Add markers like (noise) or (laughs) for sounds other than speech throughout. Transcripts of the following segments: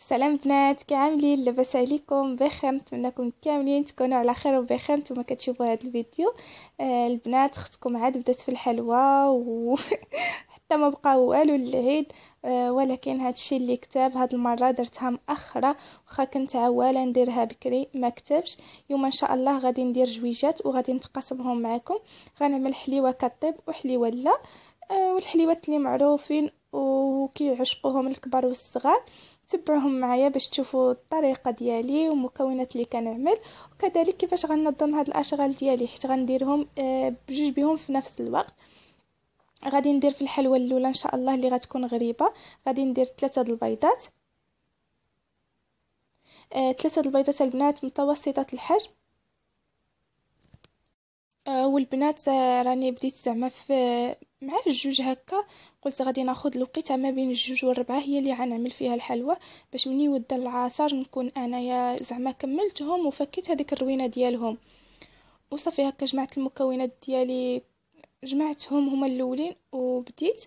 سلام بنات كي عاملين لاباس عليكم بخير نتمنىكم كاملين تكونوا على خير وبخير نتوما كتشوفوا هذا الفيديو آه البنات اختكم عاد بدات في الحلوه وحتى (laughs) ما بقى والو للعيد آه ولكن هذا الشيء اللي كتاب هاد المره درتها مؤخره واخا كنت عواله نديرها بكري ما كتبش يوم ان شاء الله غادي ندير جويجات وغادي نتقاسمهم معكم غنعمل حليوه كطيب وحليوه لا آه والحليوات اللي معروفين وكيعشقوهم الكبار والصغار تبعوهم معايا باش تشوفوا الطريقه ديالي ومكونات اللي كنعمل وكذلك كيفاش غنظم هاد الاشغال ديالي حيت غنديرهم آه، بجوج بهم في نفس الوقت غادي ندير في الحلوه الاولى ان شاء الله اللي غتكون غريبه غادي ندير ثلاثه د البيضات آه، ثلاثه د البيضات البنات متوسطه الحجم آه، والبنات آه، راني بديت زعما في آه، مع الجوج هكا قلت غادي ناخذ الوقيته ما بين الجوج والربعه هي اللي غنعمل فيها الحلوى باش مني يود العصر نكون انايا زعما كملتهم وفكيت هذيك الروينه ديالهم وصافي هكا جمعت المكونات ديالي جمعتهم هما الاولين وبديت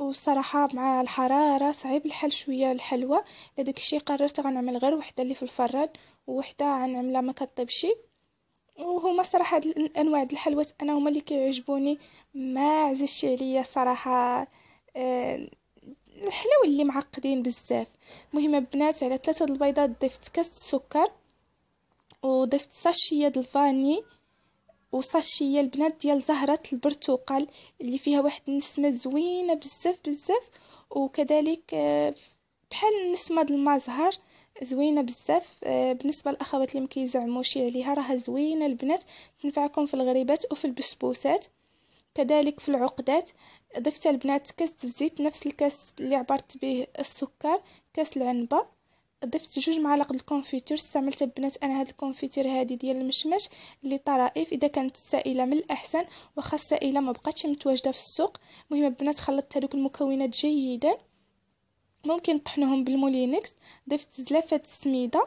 والصراحه مع الحراره صعيب الحل شويه الحلوى لداك الشيء قررت غنعمل غير وحده اللي في الفران وحده غنعملها ما كطيبش وهما صراحة هاد الأنواع د الحلوات انا هما اللي كيعجبوني ما عزش عليا صراحة آه، الحلو اللي معقدين بزاف مهمة بنات على ثلاثه البيضات ضفت كاس السكر وضفت ساشيه د الفاني وصاشية البنات ديال زهره البرتقال اللي فيها واحد النسمه زوينه بزاف بزاف وكذلك آه، بحال النسمه د المزهر زوينه بزاف آه، بالنسبه للاخوات اللي مكيزعموا عليها راها زوينه البنات تنفعكم في الغريبات وفي البسبوسات كذلك في العقدات ضفت البنات كاس الزيت نفس الكاس اللي عبرت به السكر كاس العنبه ضفت جوج معالق الكونفيتير استعملت البنات انا هاد الكونفيتير هادي ديال المشمش اللي طرائف اذا كانت السائله من الاحسن وخا السائله ما بقاتش متواجده في السوق المهم البنات خلطت هذوك المكونات جيدا ممكن طحنهم بالمولينكس ضفت زلافة السميدة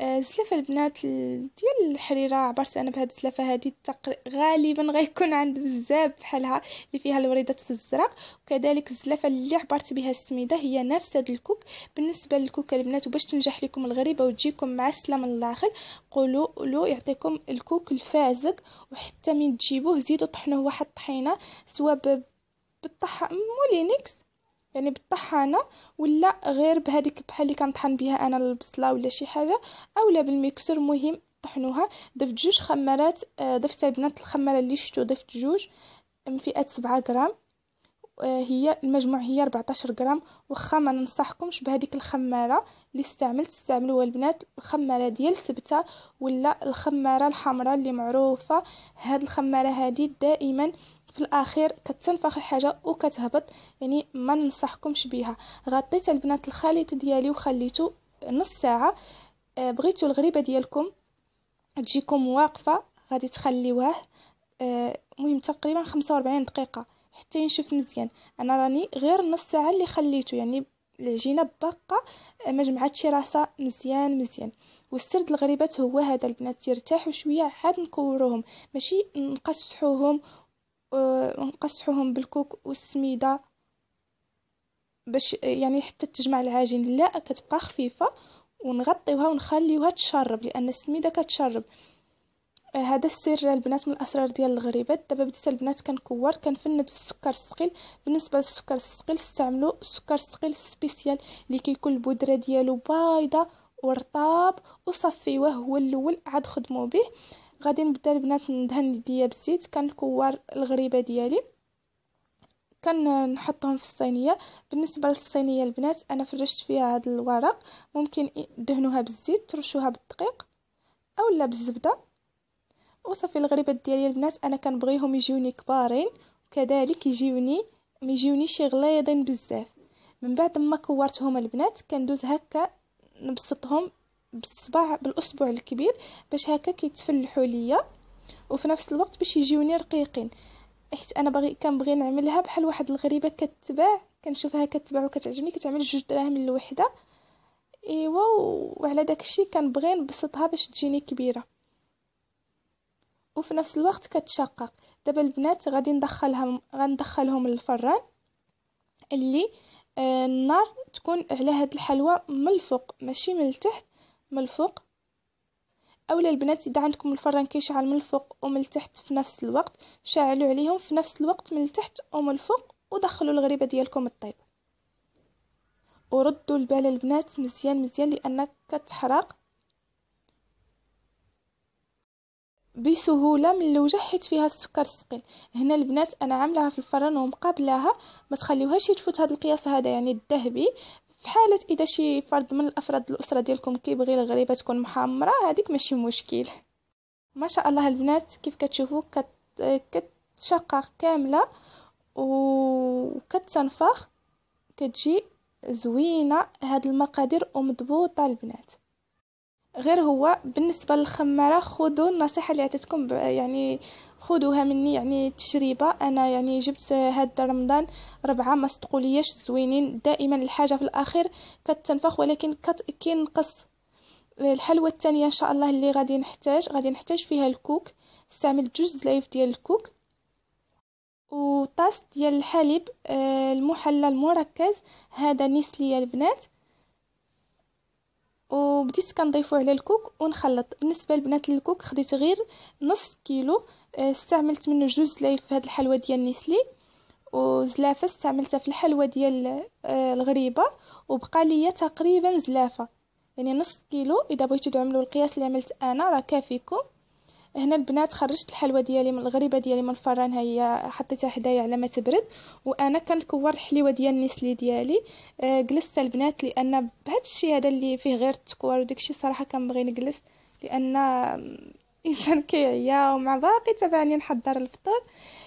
آه، زلافة البنات ديال الحريره عبرت انا بهاد الزلافه هادي تقر... غالبا غيكون عند بزاف بحالها اللي فيها الوريدات في الزرق وكذلك الزلافه اللي عبرت بها السميده هي نفس هاد الكوك بالنسبه للكوك البنات وباش تنجح لكم الغريبه وتجيكم معسله من الداخل قولوا له يعطيكم الكوك الفازق وحتى من تجيبوه زيدوا طحنوه واحد الطحينه سواء ب... بالطح مولينكس يعني بالطحانه ولا غير بهذيك بحال اللي كنطحن بها انا البصله ولا شي حاجه اولا بالميكسر مهم طحنوها ضفت جوج خمارات آه، ضفت البنات الخماره اللي شفتو ضفت جوج من فئه 7 غرام آه، هي المجموع هي 14 غرام واخا ما ننصحكمش بهذيك الخماره اللي استعملت استعملوها البنات الخماره ديال سبته ولا الخماره الحمراء اللي معروفه هاد الخماره هادي دائما في الاخير كتنفخ الحاجه وكتهبط يعني ما ننصحكمش بها غطيت البنات الخليط ديالي وخليته نص ساعه آه، بغيتو الغريبه ديالكم تجيكم واقفه غادي تخليوه آه، مهم تقريبا 45 دقيقه حتى ينشف مزيان انا راني غير نص ساعه اللي خليته يعني العجينه باقه آه، ما جمعاتش راسها مزيان مزيان والسرد الغريبات هو هذا البنات يرتاحوا شويه عاد نكوروهم ماشي نقصحوهم ونقصحوهم آه، بالكوك والسميده باش يعني حتى تجمع العجين لا كتبقى خفيفه ونغطيوها ونخليوها تشرب لان السميده كتشرب آه، هذا السر البنات من الاسرار ديال الغريبات دابا بديت البنات كنكور كنفند في السكر الثقيل بالنسبه للسكر الثقيل استعملوا السكر الثقيل سبيسيال اللي كيكون البودره ديالو بايضه ورطاب وصفيوه هو الاول عاد خدمو به غادي نبدا البنات ندهن يديا بالزيت كنكور الغريبه ديالي كنحطهم في الصينيه بالنسبه للصينيه البنات انا فرشت فيها هذا الورق ممكن دهنوها بالزيت ترشوها بالدقيق اولا بالزبده وصافي الغريبات ديالي البنات انا كنبغيهم يجوني كبارين وكذلك يجيوني ميجيونيش غليظين بزاف من بعد ما كورتهم البنات كندوز هكا نبسطهم بالصباع بالاصبع الكبير باش هكا كيتفلحوا ليا وفي نفس الوقت باش يجيوني رقيقين حيت انا باغي كنبغي نعملها بحال واحد الغريبه كتباع كنشوفها كتباع وكتعجبني كتعمل جوج دراهم الوحده ايوا وعلى داكشي كنبغي نبسطها باش تجيني كبيره وفي نفس الوقت كتشقق دابا البنات غادي ندخلها غندخلهم للفران اللي آه النار تكون على هاد الحلوى من الفوق ماشي من التحت من الفوق اولا البنات اذا عندكم الفران كيشعل من الفوق ومن التحت في نفس الوقت شعلوا عليهم في نفس الوقت من التحت ومن الفوق ودخلوا الغريبه ديالكم الطيب وردوا البال البنات مزيان مزيان لان كتحرق بسهوله من الوجه حيت فيها السكر الثقيل هنا البنات انا عاملاها في الفرن ومقابلاها ما تخليوهاش يتفوت هذا القياس هذا يعني الذهبي في حالة إذا شي فرد من الأفراد الأسرة ديالكم كيبغي الغريبة تكون محمرة هذيك ماشي مشكل ما شاء الله البنات كيف كتشوفوا كت... كتشقق كاملة وكتنفخ كتجي زوينة هاد المقادير ومضبوطة البنات غير هو بالنسبه للخماره خذوا النصيحه اللي عطيتكم يعني خذوها مني يعني تجربه انا يعني جبت هاد رمضان ربعه ما ليش زوينين دائما الحاجه في الاخر كتنفخ ولكن كينقص الحلوه الثانيه ان شاء الله اللي غادي نحتاج غادي نحتاج فيها الكوك استعملت جوج زلايف ديال الكوك وطاس ديال الحليب آه، المحلى المركز هذا نسلي البنات وبديت كنضيفو على الكوك ونخلط بالنسبه لبنات الكوك خديت غير نص كيلو آه، استعملت منه جوج زلايف في هذه الحلوه ديال نيسلي وزلافه استعملتها في الحلوه ديال آه، الغريبه وبقى لي تقريبا زلافه يعني نص كيلو اذا بغيتو تعملوا القياس اللي عملت انا راه كافيكم هنا البنات خرجت الحلوى ديالي من الغريبه ديالي من الفران هي حطيتها حدايا على ما تبرد وانا كنكور الحليوه ديال النسلي ديالي آه جلست البنات لان بهذا الشيء هذا اللي فيه غير التكوار وداك الشيء صراحه كنبغي نجلس لان الانسان (laughs) كيعيا ومع باقي تبعني نحضر الفطور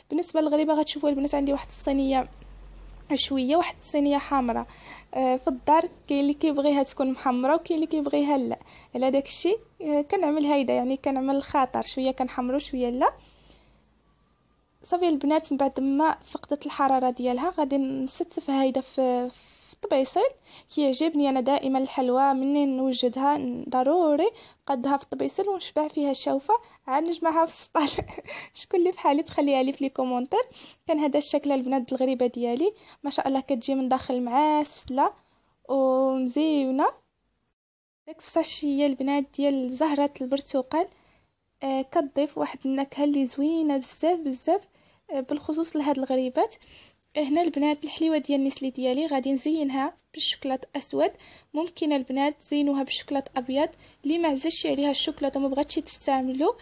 بالنسبه للغريبه غتشوفوا البنات عندي واحد الصينيه شويه واحد الصينيه حمراء آه، في الدار كاين اللي كيبغيها تكون محمره وكاين اللي كيبغيها لا على داكشي آه، كنعمل هيدا يعني كنعمل الخاطر شويه كنحمرو شويه لا صافي البنات من بعد ما فقدت الحراره ديالها غادي نستف هيدا في طبع كيعجبني انا دائما الحلوى منين نوجدها ضروري نقدها في الطبيصل ونشبع فيها الشوفه عاد نجمعها في السطل (laughs) شكون اللي بحالي تخليها لي في لي كومونتير كان هذا الشكل البنات الغريبه ديالي ما شاء الله كتجي من داخل معسله ومزيونه داك الساشيه البنات ديال زهره البرتقال آه كتضيف واحد النكهه اللي زوينه بزاف بزاف آه، بالخصوص لهاد الغريبات هنا البنات الحليوه ديال النسلي ديالي غادي نزينها بالشوكولات اسود ممكن البنات تزينوها بالشوكولات ابيض اللي ما عززش عليها الشوكولات وما بغاتش تستعملو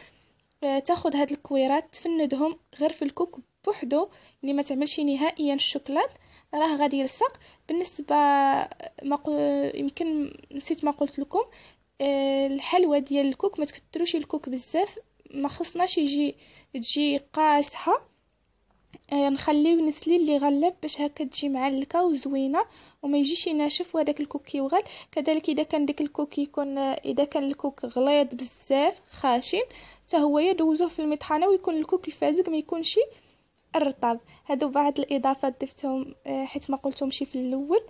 آه تاخذ هاد الكويرات تفندهم غير في الكوك بوحدو اللي ما تعملش نهائيا الشوكولات راه غادي يلصق بالنسبه آه، ما قل... يمكن نسيت ما قلت لكم آه، الحلوه ديال الكوك ما تكثروش الكوك بزاف ما خصناش يجي تجي قاسحه آه، نخليو نسلي اللي غلب باش هكا تجي معلكه وزوينه وما يجيش يناشف وهذاك الكوك وغل كذلك اذا كان داك الكوك يكون آه، اذا كان الكوك غليظ بزاف خاشن حتى هو يدوزوه في المطحنه ويكون الكوك الفازق ما يكونش الرطب هادو بعض الاضافات ضفتهم آه، حيت ما قلتهمش في الاول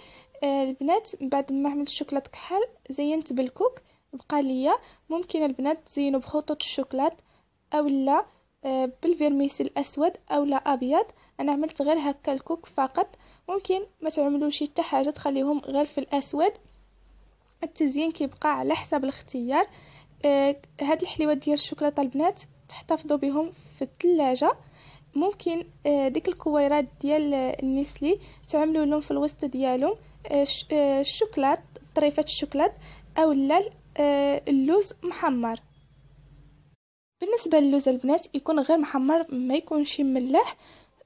البنات من بعد ما عملت الشوكولاط كحل زينت بالكوك بقى ليا ممكن البنات تزينوا بخطوط الشوكولاط اولا آه، بالفيرميس الأسود أو لا أبيض أنا عملت غير هكا الكوك فقط ممكن ما تعملوش حتى حاجة تخليهم غير في الأسود التزيين كيبقى على حسب الاختيار آه، هاد الحليوات ديال الشوكولاته البنات تحتفظوا بهم في الثلاجه ممكن آه، ديك الكويرات ديال النسلي تعملوا لهم في الوسط ديالهم الشوكولات طريفه الشوكولات اولا اللوز محمر بالنسبه للوز البنات يكون غير محمر ما يكونش ملاح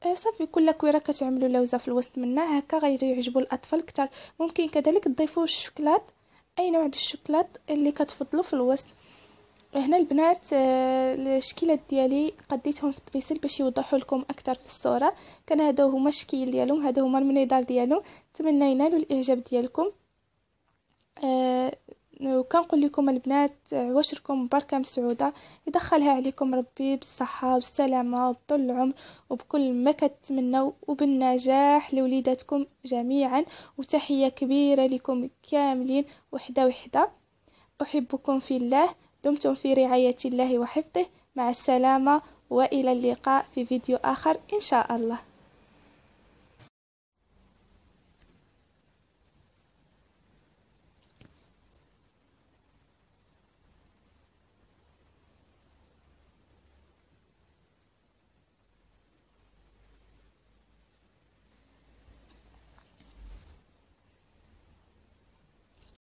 آه، صافي كل كويره كتعملوا لوزه في الوسط منها هكا يعجبوا الاطفال اكثر ممكن كذلك تضيفوا الشوكولات اي نوع ديال الشوكولات اللي كتفضلوا في الوسط هنا البنات آه، الشكيلات ديالي قديتهم في التريسل باش يوضحوا لكم اكثر في الصوره كان هادو هما الشكيل ديالهم هادو هما المنيدار ديالهم نتمنى ينالوا الاعجاب ديالكم آه، وكنقول لكم البنات واشركم بركة مسعودة يدخلها عليكم ربي بالصحة والسلامة وبطول العمر وبكل ما كتمنوا وبالنجاح لوليداتكم جميعا وتحية كبيرة لكم كاملين وحدة وحدة أحبكم في الله دمتم في رعاية الله وحفظه مع السلامة وإلى اللقاء في فيديو آخر إن شاء الله